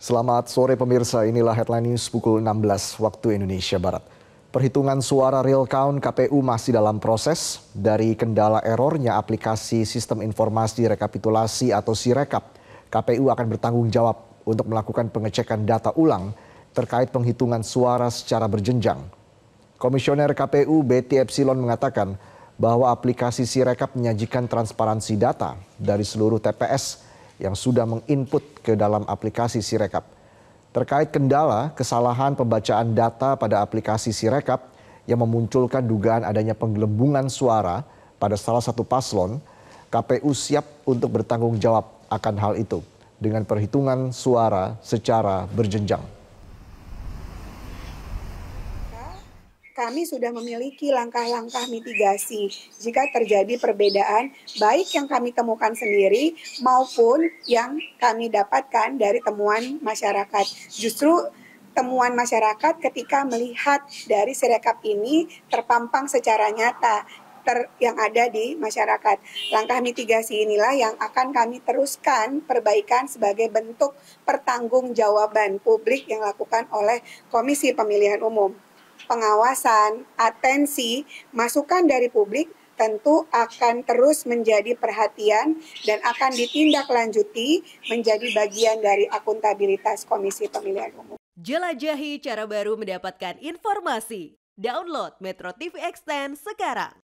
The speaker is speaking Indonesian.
Selamat sore pemirsa, inilah headline news pukul 16 waktu Indonesia Barat. Perhitungan suara real count KPU masih dalam proses dari kendala errornya aplikasi Sistem Informasi Rekapitulasi atau Sirekap. KPU akan bertanggung jawab untuk melakukan pengecekan data ulang terkait penghitungan suara secara berjenjang. Komisioner KPU Betty Epsilon mengatakan bahwa aplikasi Sirekap menyajikan transparansi data dari seluruh TPS yang sudah menginput ke dalam aplikasi Sirekap. Terkait kendala kesalahan pembacaan data pada aplikasi Sirekap yang memunculkan dugaan adanya penggelembungan suara pada salah satu paslon, KPU siap untuk bertanggung jawab akan hal itu dengan perhitungan suara secara berjenjang. kami sudah memiliki langkah-langkah mitigasi jika terjadi perbedaan baik yang kami temukan sendiri maupun yang kami dapatkan dari temuan masyarakat. Justru temuan masyarakat ketika melihat dari sirekap ini terpampang secara nyata ter, yang ada di masyarakat. Langkah mitigasi inilah yang akan kami teruskan perbaikan sebagai bentuk pertanggungjawaban publik yang lakukan oleh Komisi Pemilihan Umum pengawasan, atensi, masukan dari publik tentu akan terus menjadi perhatian dan akan ditindaklanjuti menjadi bagian dari akuntabilitas Komisi Pemilihan Umum. Jelajahi cara baru mendapatkan informasi. Download Metro TV Extend sekarang.